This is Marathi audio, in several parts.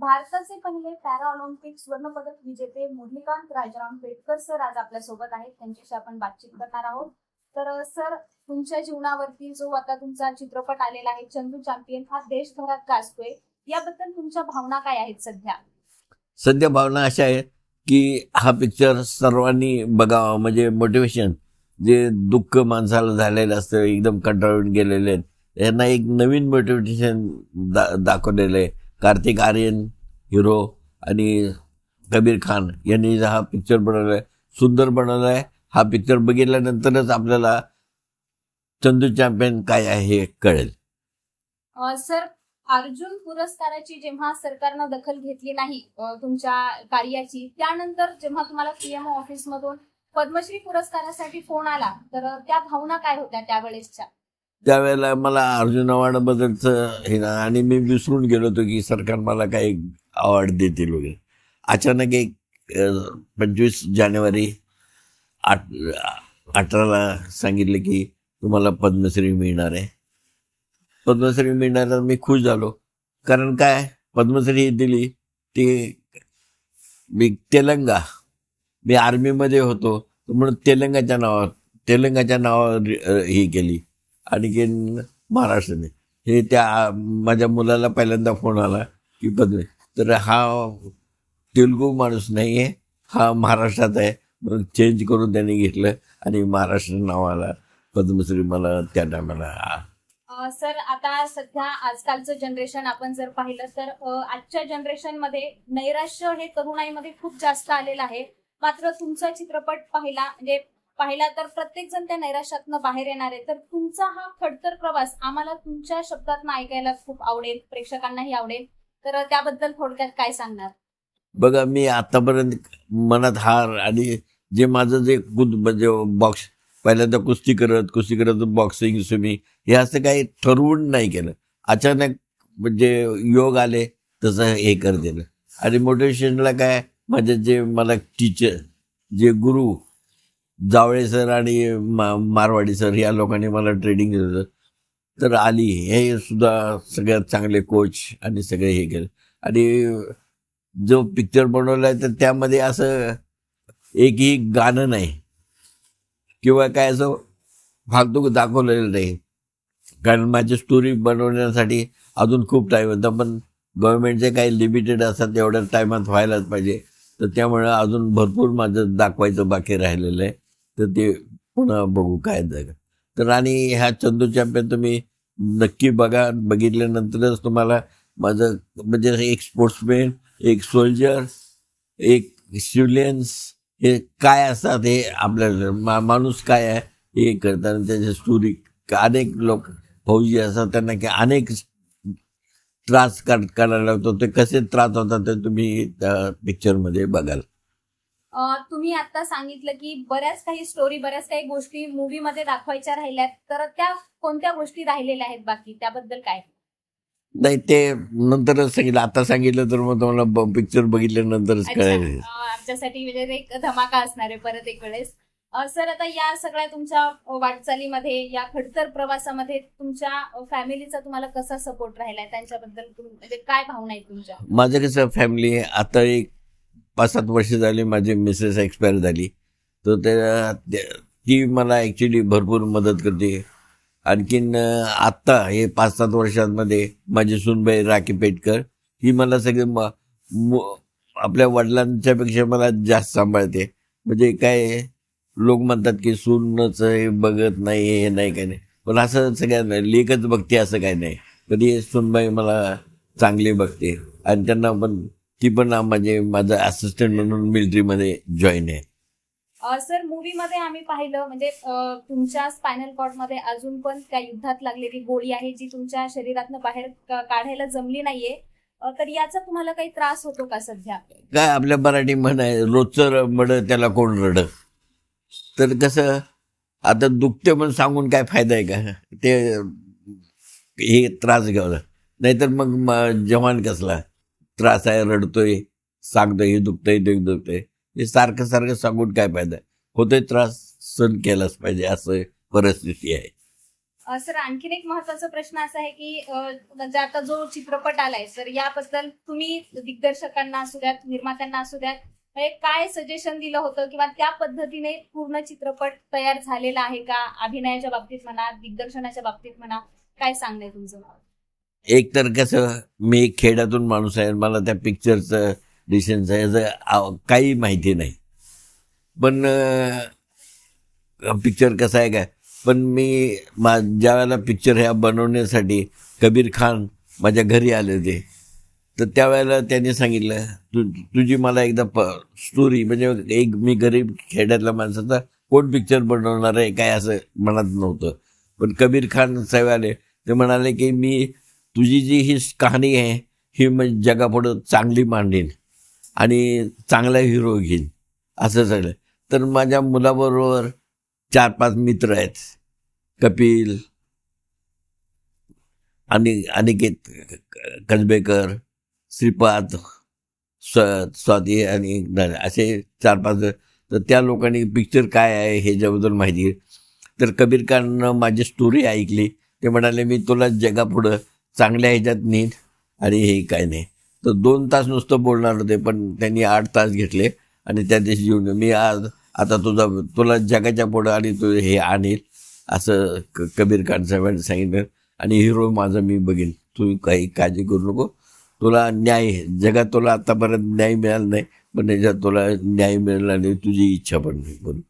भारताचे पहिले पॅरा ऑलिम्पिक सुवर्ण पदक विजेते मुरलीकांत राजाराम पेटकर सर आज आपल्या सोबत आहेत त्यांच्याशी आपण बातचीत करणार आहोत तर सर तुमच्या जीवनावरती जो आता तुमचा चित्रपट आलेला आहे चंदू चॅम्पियन हा देशभरात गाजतोय याबद्दल तुमच्या भावना काय आहेत सध्या सध्या भावना अशा आहे की हा पिक्चर सर्वांनी बघावा म्हणजे मोटिवेशन जे दुःख माणसाला झालेलं असतं एकदम कंटाळून गेलेले आहेत यांना एक नवीन मोटिवेशन दा दाखवलेलं आहे कार्तिक आर्यन हिरो आणि कबीर खान यांनी हा पिक्चर बनवलाय सुंदर बनवलाय हा पिक्चर बघितल्यानंतरच आपल्याला चंदू चॅम्पियन काय आहे हे कळेल सर अर्जुन पुरस्काराची जेव्हा सरकारनं दखल घेतली नाही तुमच्या कार्याची त्यानंतर जेव्हा तुम्हाला पीएमओ मधून पद्मश्री पुरस्कारासाठी फोन आला तर त्या भावना काय होत्या त्यावेळेसच्या त्यावेळेला मला अर्जुन अवॉर्डबद्दलचं हे ना आणि मी विसरून गेलो होतो की सरकार मला काही अवॉर्ड देतील वगैरे अचानक एक पंचवीस जानेवारी आठ अठराला सांगितलं की तुम्हाला पद्मश्री मिळणार आहे पद्मश्री मिळणार मी खुश झालो कारण काय पद्मश्री दिली ती मी तेलंगा मी आर्मीमध्ये होतो म्हणून तेलंगाच्या नावावर तेलंगाच्या नावावर ही केली आणखीन महाराष्ट्र हे त्या माझ्या मुलाला पहिल्यांदा फोन आला की पद्मे तर हा तेलगू माणूस नाही आहे हा महाराष्ट्रात आहे म्हणून चेंज करून त्यांनी घेतलं आणि महाराष्ट्र नावाला पद्मश्री मला त्या टायमाला सर आता सध्या आजकालचं जनरेशन आपण जर पाहिलं तर आजच्या जनरेशन मध्ये नैराश्य हे तरुणाईमध्ये खूप जास्त आलेलं आहे मात्र तुमचा चित्रपट पाहिला म्हणजे पाहिला तर प्रत्येक जण त्या नैराश्यातनं बाहेर येणार आहे तर तुमचा हा खडतर प्रवास आम्हाला तुमच्या शब्दात ऐकायला खूप आवडेल प्रेक्षकांनाही आवडेल तर त्याबद्दल थोडक्यात काय सांगणार बघा मी आतापर्यंत मनात हार आणि जे माझं जे कुद म्हणजे बॉक्स पहिल्यांदा कुस्ती करत कुस्ती करत बॉक्सिंग स्विमिंग हे असं काही ठरवून नाही केलं अचानक म्हणजे योग आले तसं हे कर दिलं आणि मोटिवेशनला काय माझे जे मला टीचर जे गुरु जावळे सर आणि मा मारवाडी सर या लोकांनी मला ट्रेडिंग दिलं तर आली हे सुद्धा सगळ्यात चांगले कोच आणि सगळे हे केलं आणि जो पिक्चर बनवला तर त्यामध्ये असं एकही गाणं नाही किंवा काय असं फालतू दाखवलेलं नाही कारण माझी स्टोरी बनवण्यासाठी अजून खूप टाईम होता पण गव्हर्मेंटचे काही लिमिटेड असतात एवढ्या टायमात व्हायलाच पाहिजे तर त्यामुळं अजून भरपूर माझं दाखवायचं बाकी राहिलेलं आहे तर ते पुन्हा बघू काय तर आणि ह्या चंदू चॅम्पियन तुम्ही नक्की बघा बघितल्यानंतरच तुम्हाला माझं म्हणजे एक स्पोर्ट्समॅन एक सोल्जर एक सिव्हिलियन्स हे काय असतात हे आपल्याला माणूस काय आहे हे करताना त्याच्या स्टोरी अनेक लोक फौजी असतात त्यांना की अनेक त्रास काढायला होतो ते कसे त्रास होतात ते तुम्ही त्या पिक्चरमध्ये बघाल तुम्ही आता सांगितलं की बऱ्याच काही स्टोरी बऱ्याच काही गोष्टी मूवी मध्ये दाखवायच्या राहिल्यात तर त्या कोणत्या गोष्टी राहिलेल्या आहेत बाकी त्याबद्दल काय नाही ते नंतर सांगितलं आता सांगितलं तर मग तुम्हाला पिक्चर बघितल्यानंतरच आमच्यासाठी म्हणजे एक धमाका असणार आहे परत एक वेळेस सर आता या सगळ्या तुमच्या वाटचालीमध्ये या खडतर प्रवासामध्ये तुमच्या फॅमिलीचा तुम्हाला कसा सपोर्ट राहिलाय त्यांच्याबद्दल म्हणजे काय भावना आहे तुमच्या माझं कसं फॅमिली आता एक पाच सात वर्ष झाली माझी मिसेस एक्सपायर झाली तर ते ती मला ॲक्च्युली भरपूर मदत करते आणखीन आत्ता हे पाच सात वर्षांमध्ये माझी सुनबाई राखी पेटकर ही मला सगळे म आपल्या वडिलांच्यापेक्षा मला जास्त सांभाळते म्हणजे काय लोक म्हणतात की सूनच हे बघत नाही हे नाही काय नाही पण असं सगळ्यांना लेखच बघते असं काही नाही कधी सुनबाई मला चांगली बघते आणि त्यांना पण ती पण म्हणजे माझं असिस्टंट म्हणून मिलिटरीमध्ये जॉईन आहे सर मूवी मध्ये आम्ही पाहिलं म्हणजे तुमच्या स्पायनल कॉर्ड मध्ये अजून पण त्या युद्धात लागलेली गोळी आहे जी तुमच्या शरीरात बाहेर काढायला जमली नाहीये तर याचा तुम्हाला काही त्रास होतो का सध्या काय आपल्या मराठी म्हण आहे रोजचं मड त्याला कोण रड तर कसं आता दुखते पण सांगून काय फायदा आहे का ते हे त्रास घ्यावा नाहीतर मग जवान कसला त्रास आहे रडतोय सांगतोय हे दुखतंय ते दुखतंय हे सारखं सारखं सांगून काय फायदा होतोय त्रास सण केलाच पाहिजे असं परिस्थिती आहे सर आणखीन एक महत्वाचा प्रश्न असा आहे की म्हणजे आता जो चित्रपट आलाय सर याबद्दल तुम्ही दिग्दर्शकांना असू द्यात निर्मात्यांना असू द्यात काय सजेशन दिलं होतं किंवा त्या पद्धतीने पूर्ण चित्रपट तयार झालेला आहे का अभिनयाच्या बाबतीत म्हणा दिग्दर्शनाच्या बाबतीत म्हणा काय सांगणं तुमचं एक तर कसं मी खेड्यातून माणूस आहे मला त्या पिक्चरचं डिशन्स आहे याचं काही माहिती नाही पण पिक्चर कसा आहे का पण मी मा ज्या वेळेला पिक्चर ह्या बनवण्यासाठी कबीर खान माझ्या घरी आले होते तर त्यावेळेला त्यांनी सांगितलं तु तुझी मला एकदा प स्टोरी म्हणजे एक मी गरीब खेड्यातल्या माणसाचा कोण पिक्चर बनवणार आहे काय असं म्हणत नव्हतं पण कबीर खान साहेब आले ते म्हणाले की मी तुझी जी ही कहाणी आहे ही म्हणजे जगापुढं चांगली मांडीन आणि चांगला हिरो घेईन असं सगळं तर माझ्या मुलाबरोबर चार पाच मित्र आहेत कपिल आणि अनिकेत कजबेकर श्रीपाद स्व स्वाती आणि असे चार पाच तर त्या लोकांनी पिक्चर काय आहे हे ज्याबद्दल माहिती तर कबीर खाननं माझी स्टोरी ऐकली ते म्हणाले मी तुला जगापुढं चांगल्या ह्याच्यात नीट आणि हे काय नाही तर दोन तास नुसतं बोलणार होते पण त्यांनी आठ तास घेतले आणि त्या दिवशी येऊन मी आज आता तुझा तुला जगाच्या पुढं आणि तू हे आणेल असं कबीर खान साहेबांनी सांगितलं आणि हिरो माझा मी बघेन तू काही काळजी करू नको तुला न्याय जगात तुला आतापर्यंत न्याय मिळाला नाही पण त्याच्यात तुला न्याय मिळाला नाही तुझी इच्छा पण नाही बोलू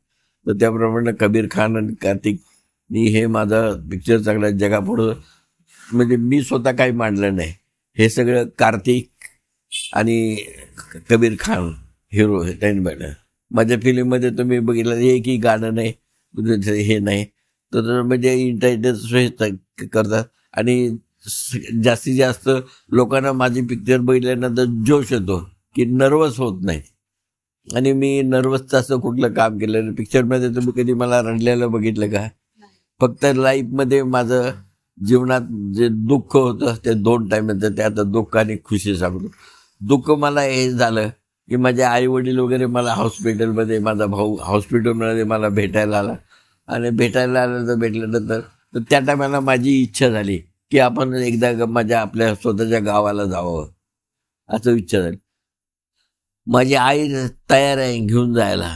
तर त्याप्रमाणे कबीर खान आणि कार्तिकनी हे माझा पिक्चर चांगला जगापुढं म्हणजे मी स्वतः काही मांडलं नाही हे सगळं कार्तिक आणि कबीर खान हिरो त्यांनी म्हणलं माझ्या फिल्ममध्ये तुम्ही बघितलं हे की गाणं नाही म्हणजे हे नाही तर म्हणजे इंटरटेन करतात आणि जास्तीत जास्त लोकांना माझी पिक्चर बघितल्यानंतर जोश येतो की नर्वस होत नाही आणि मी नर्वसचं असं कुठलं काम केलं पिक्चरमध्ये तुम्ही कधी मला रडलेलं बघितलं का फक्त लाईफमध्ये माझं जीवनात जे दुःख होतं ते दोन टाईम येतं ते आता दुःख आणि खुशी सांगतो दुःख मला हे झालं की माझे आई वडील वगैरे मला हॉस्पिटलमध्ये माझा भाऊ हॉस्पिटलमध्ये मला भेटायला आला आणि भेटायला आलं तर भेटल्यानंतर तर त्या टायमाला माझी इच्छा झाली की आपण एकदा माझ्या आपल्या स्वतःच्या गावाला जावं असं इच्छा झाली माझी आई तयार आहे घेऊन जायला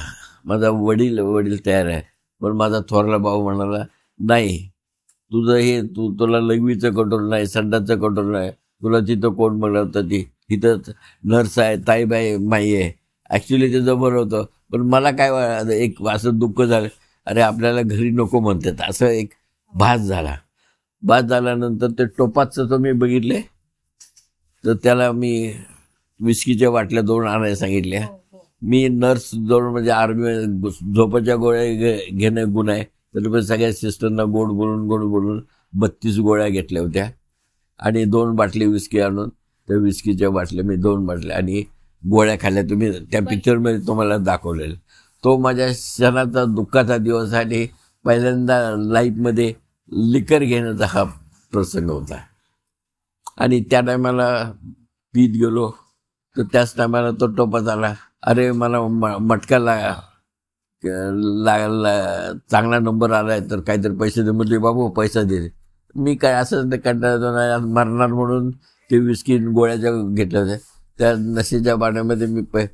माझा वडील वडील तयार आहे पण माझा थोरला भाऊ म्हणाला नाही तुझं हे तू तुला लघवीचं कंट्रोल नाही संडाचं कंट्रोल नाही तुला तिथं कोण होतं ती तिथं नर्स आहे ताईबाई माई आहे ॲक्च्युली ते जबर होतं पण मला काय एक असं दुःख झालं अरे आपल्याला घरी नको म्हणतात असं एक भास झाला भास झाल्यानंतर ते टोपाचं तर मी बघितले तर त्याला मी विस्कीच्या वाटल्या दोन आणायला सांगितल्या हो, हो. मी नर्स जवळ म्हणजे आर्मी झोपाच्या गोळ्या घेणं गुन्हा आहे तर मग सगळ्या सिस्टरना गोड बोलून गोड बोलून बत्तीस गोळ्या घेतल्या होत्या आणि दोन बाटली विस्की आणून त्या विस्कीच्या बाटल्या मी दोन बाटल्या आणि गोळ्या खाल्ल्या तुम्ही त्या पिक्चरमध्ये तुम्हाला दाखवलेलं तो माझ्या क्षणाचा दुःखाचा दिवस आणि पहिल्यांदा लाईफमध्ये लिकर घेण्याचा हा प्रसंग होता आणि त्या टायमाला पीत गेलो तर त्याच टायमाला तो टोपत आला अरे मला मटका लागा ला, ला चांगला नंबर आलाय तर काहीतरी पैसे दे म्हणजे बाबू पैसा दे मी काय असं कंटाळा मरणार म्हणून ते विस्की गोळ्या ज्या घेतल्या होत्या त्या नशेच्या बाण्यामध्ये मी पै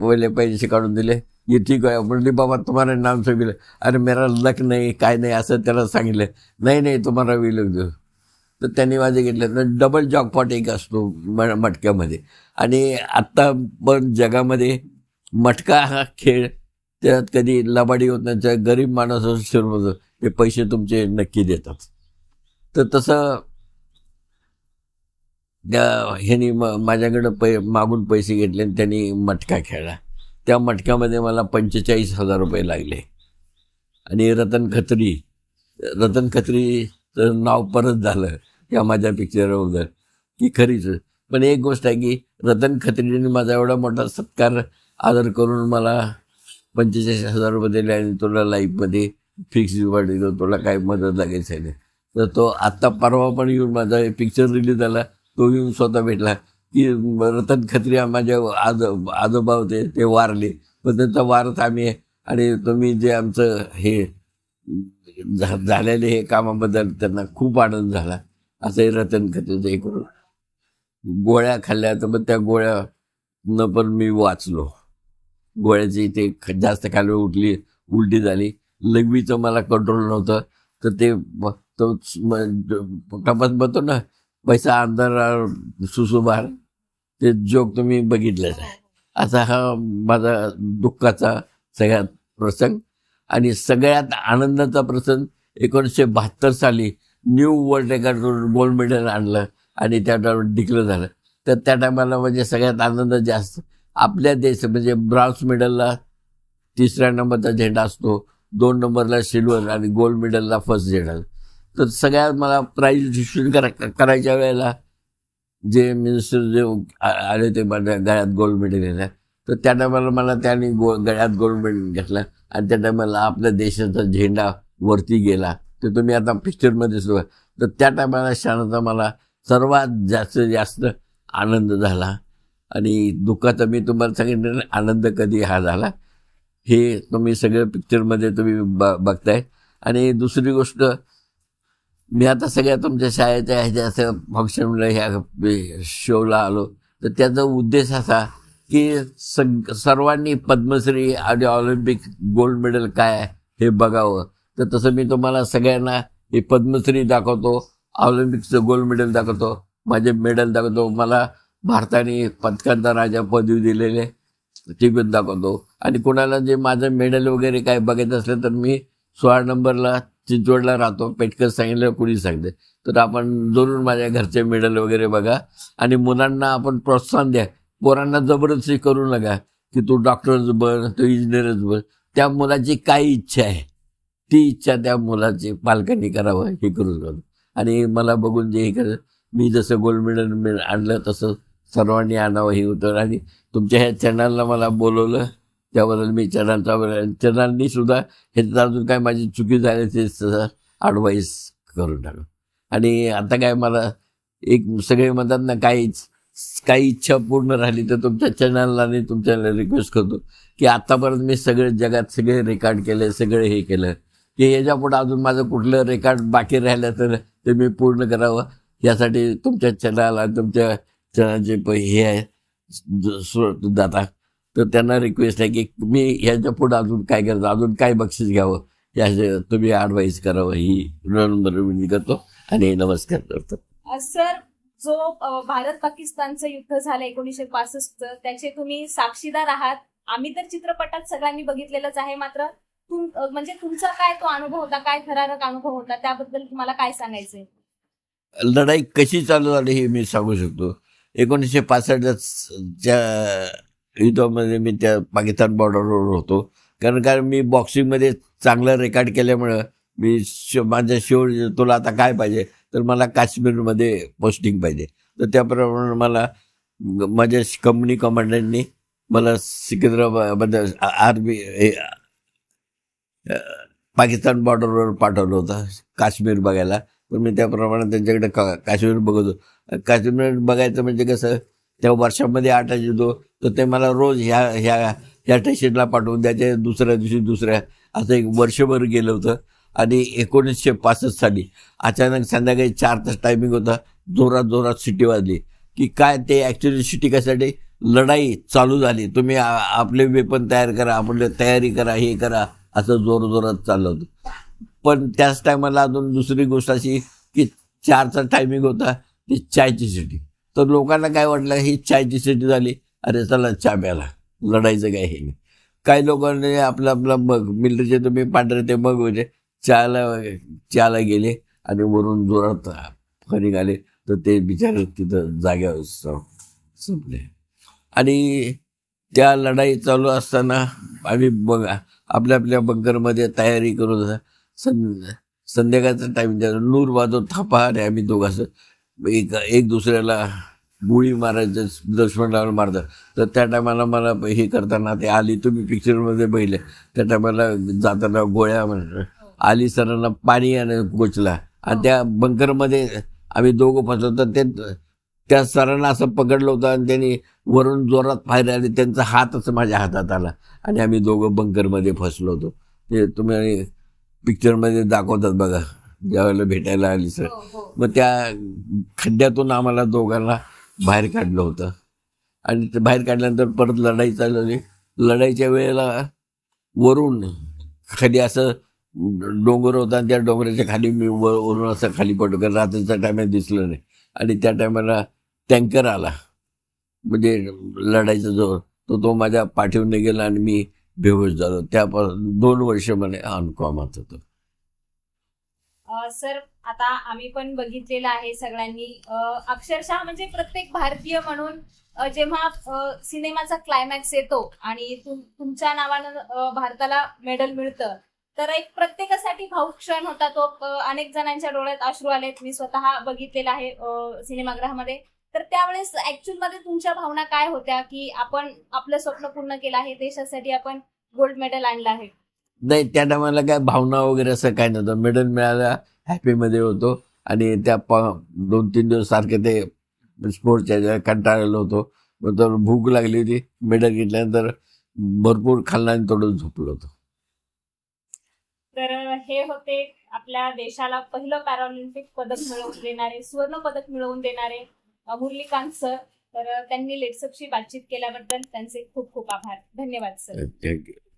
पहिले पैसे काढून दिले ये ठीक आहे म्हणजे बाबा तुम्हाला नाम सांगितलं अरे मेरा लक नाही काय नाही असं त्याला सांगितलं नाही नाही तुम्हाला विलग देऊ तर त्यांनी माझे घेतले तर डबल जॉकपॉट एक असतो म मटक्यामध्ये आणि आत्ता पण जगामध्ये मटका हा खेळ त्यात कधी लबाडी होत नाही गरीब माणसाचं ते पैसे तुमचे नक्की देतात तर तसं त्या ह्यानी म माझ्याकडं पै मागून पैसे घेतले आणि त्यांनी मटका खेळला त्या मटक्यामध्ये मला पंचेचाळीस हजार रुपये लागले आणि रतन खत्री रतन खत्रीचं नाव परत झालं या माझ्या वगैरे की खरीच पण एक गोष्ट आहे की रतन खत्रीने माझा एवढा मोठा सत्कार आदर करून मला पंचेचाळीस हजार रुपये दिले आणि तुला लाईफमध्ये फिक्स वाढेल तुला काय मदत लागेल सगळे तर तो आत्ता परवा पण येऊन माझा पिक्चर रिलीज झाला तो येऊन स्वतः भेटला की रतन खत्री माझ्या आज आजोबा होते ते वारले पण त्यांचा वारत आम्ही आणि तुम्ही जे आमचं हे झालेले हे कामाबद्दल त्यांना खूप आनंद झाला असंही रतन खत्रीचं हे करून गोळ्या खाल्ल्या तर मग त्या गोळ्या न पण मी वाचलो गोळ्याची ते जास्त कालवे उठली उलटी झाली लघवीचं मला कंट्रोल नव्हतं तर ते तो कपात बघतो ना पैसा अंधार सुसुबार ते जोक तुम्ही आहे असा हा माझा दुःखाचा सगळ्यात प्रसंग आणि सगळ्यात आनंदाचा प्रसंग एकोणीसशे बहात्तर साली न्यू वर्ल्ड एका गोल्ड मेडल आणलं आणि त्या डिक्लेअर झालं तर त्या टायमाला म्हणजे सगळ्यात आनंद जास्त आपल्या देश म्हणजे ब्रॉन्झ मेडलला तिसऱ्या नंबरचा झेंडा असतो दोन नंबरला सिल्वर आणि गोल्ड मेडलला फर्स्ट झेंडा तर सगळ्यात मला प्राईज डिस्ट्रीब्यूट करा करायच्या वेळेला जे मिनिस्टर जे आले होते माझ्या गळ्यात गोल्ड मेडल घेतला तर त्या टायमाला मला त्यांनी गो गळ्यात गोल्ड मेडल घेतला आणि त्या टायमाला आपल्या देशाचा झेंडा वरती गेला ते तुम्ही आता पिक्चरमध्ये सुरू तर त्या टायमाला क्षणाचा मला सर्वात जास्तीत जास्त आनंद झाला आणि दुःखाचा मी तुम्हाला सांगितलं आनंद कधी हा झाला हे तुम्ही सगळं पिक्चरमध्ये तुम्ही ब बघताय आणि दुसरी गोष्ट मी आता सगळ्या तुमच्या शाळेच्या ह्याच्या असं फंक्शनला ह्या शोला आलो तर त्याचा उद्देश असा की सग सर्वांनी पद्मश्री आणि ऑलिम्पिक गोल्ड मेडल काय हे बघावं तर तसं मी तुम्हाला सगळ्यांना हे पद्मश्री दाखवतो ऑलिम्पिकचं गोल्ड मेडल दाखवतो माझे मेडल दाखवतो मला भारताने पथकांचा राजा पदवी दिलेले ती पण दाखवतो आणि कोणाला जे माझं मेडल वगैरे काय बघायचं असलं तर मी सोळा नंबरला चिंचवडला राहतो पेटकर सांगितलं कुणी सांगते तर आपण जरूर माझ्या घरचे मेडल वगैरे बघा आणि मुलांना आपण प्रोत्साहन द्या पोरांना जबरदस्ती करू नका की तू डॉक्टर्स बन तू इंजिनियरच बन त्या मुलाची काय इच्छा आहे ती इच्छा त्या मुलाची पालकांनी करावं हे करू शकतो आणि मला बघून जे हे मी जसं गोल्ड मेडल आणलं तसं सर्वांनी आणावं हे होतं आणि तुमच्या ह्या चॅनलला मला बोलवलं त्याबद्दल मी चॅनलचा चॅनलनी सुद्धा हे अजून काय माझी चुकी झाली ते ॲडवाईस करून टाकलं आणि आता काय मला एक सगळे म्हणतात ना काहीच काही इच्छा पूर्ण राहिली तर तुमच्या चॅनलला आणि तुमच्याला रिक्वेस्ट करतो की आत्तापर्यंत मी सगळे जगात सगळे रेकॉर्ड केले सगळे हे केलं की याच्या पुढे अजून माझं कुठलं रेकॉर्ड बाकी राहिलं तर ते मी पूर्ण करावं यासाठी तुमच्या चॅनल आणि तुमच्या जे हे आहे तर त्यांना रिक्वेस्ट आहे की तुम्ही ह्याच्या पुढे अजून काय करतो अजून काय बक्षीस घ्यावं या तुम्ही ऍडवाईस करावं ही विनंती करतो आणि नमस्कार करतो सर जो भारत पाकिस्तानचं युद्ध झालं एकोणीसशे पासष्ट त्याचे तुम्ही साक्षीदार आहात आम्ही तर चित्रपटात सगळ्यांनी बघितलेलंच आहे मात्र म्हणजे तुमचा काय तो अनुभव होता काय थरारक अनुभव होता त्याबद्दल तुम्हाला काय सांगायचंय लढाई कशी चालू झाली हे मी सांगू शकतो एकोणीसशे पासष्टच्या युद्धामध्ये मी त्या पाकिस्तान बॉर्डरवर होतो कारण कारण मी बॉक्सिंगमध्ये चांगलं रेकॉर्ड केल्यामुळं मी श माझ्या शेवट तुला आता काय पाहिजे तर मला काश्मीरमध्ये पोस्टिंग पाहिजे तर त्याप्रमाणे मला माझ्या कंपनी कमांडरनी मला सिकंदराबाद आर्मी पाकिस्तान बॉर्डरवर पाठवलं होतं काश्मीर बघायला पण मी त्याप्रमाणे त्यांच्याकडे का काश्मीर बघत होतो काश्मीर बघायचं म्हणजे कसं तेव्हा वर्षामध्ये आठ येतो तर ते मला रोज ह्या ह्या ह्या स्टेशनला पाठवून त्याच्या दुसऱ्या दिवशी दुसऱ्या असं एक वर्षभर गेलं होतं आणि एकोणीसशे पासष्ट साली अचानक संध्याकाळी चार तास टायमिंग होता जोरात जोरात सिटी वाजली की काय ते ॲक्च्युली सिटी कशासाठी लढाई चालू झाली तुम्ही आपले वेपन तयार करा आपले तयारी करा हे करा असं जोर जोरात चाललं होतं पण त्याच टायमाला अजून दुसरी गोष्ट अशी की चारचा टायमिंग होता ती चायची सिटी तर लोकांना काय वाटलं ही चायची सिटी झाली अरे चला चाब्याला लढायचं काय हे नाही काही लोकांनी आपलं आपलं मग मिलरीचे तुम्ही पांढरे ते मग होते चहाला चहाला गेले आणि वरून जोरात फणी आले तर ते बिचारे तिथं जाग्यावर संपले आणि त्या लढाई चालू असताना आम्ही बघा आपल्या आपल्या बंकरमध्ये तयारी करून सं संध्याकाळचा टाईम नूर वाजव थापा आणि आम्ही असं एक एक दुसऱ्याला गुळी मारायचं दशमंडावर मारतात तर त्या टायमाला मला हे करताना ते आली तुम्ही पिक्चरमध्ये पहिले त्या टायमाला जाताना गोळ्या आली सरांना पाणी गोचला आणि त्या बंकरमध्ये आम्ही दोघं फसलो तर ते त्या सरांना असं पकडलं होतं आणि त्यांनी वरून जोरात फायदा आले त्यांचा हात असं माझ्या हातात आला आणि आम्ही दोघं बंकरमध्ये फसलो होतो ते तुम्ही पिक्चरमध्ये दाखवतात बघा ज्यावेळेला भेटायला आली सर हो, हो. मग त्या खड्ड्यातून आम्हाला दोघांना बाहेर काढलं होतं आणि ते बाहेर काढल्यानंतर परत लढाई चालवली लढाईच्या वेळेला वरून खाली असं डोंगर होता आणि त्या डोंगराच्या खाली मी वरून असं खाली पडलो कारण रात्रीचा टायमाला दिसलं नाही आणि त्या टायमाला टँकर आला म्हणजे लढाईचा जो तो तो माझ्या पाठीवर गेला आणि मी बेहोश झालो त्यापासून दोन वर्ष मला अनकॉमात होतो सर आता आम्ही पण बघितलेलं आहे सगळ्यांनी अक्षरशः म्हणजे प्रत्येक भारतीय म्हणून जेव्हा सिनेमाचा क्लायमॅक्स येतो आणि तुमच्या नावानं भारताला मेडल मिळतं तर एक प्रत्येकासाठी भाऊ क्षण होता तो अनेक जणांच्या डोळ्यात अश्रू आलेत मी स्वतः बघितलेला आहे सिनेमागृहामध्ये तर त्यावेळेस ऍक्च्युअल मध्ये तुमच्या भावना काय होत्या की आपण आपलं स्वप्न पूर्ण केलं आहे देशासाठी आपण गोल्ड मेडल आणलं आहे नाही त्या टायमाला काय भावना वगैरे असं काय नव्हतं मेडल मिळाला मध्ये होतो आणि त्या प दोन तीन दिवस सारखे ते स्पोर्टच्या कंटाळलो होतो तर भूक लागली होती मेडल घेतल्यानंतर भरपूर खाल्ला आणि थोडं झोपलो होतो तर हे होते आपल्या देशाला पहिलं पॅरालिम्पिक पदक मिळवून देणारे सुवर्ण पदक मिळवून देणारे मुरलीकांत सर तर त्यांनी लेटसपशी बातचीत केल्याबद्दल त्यांचे खूप खूप आभार धन्यवाद सर थँक्यू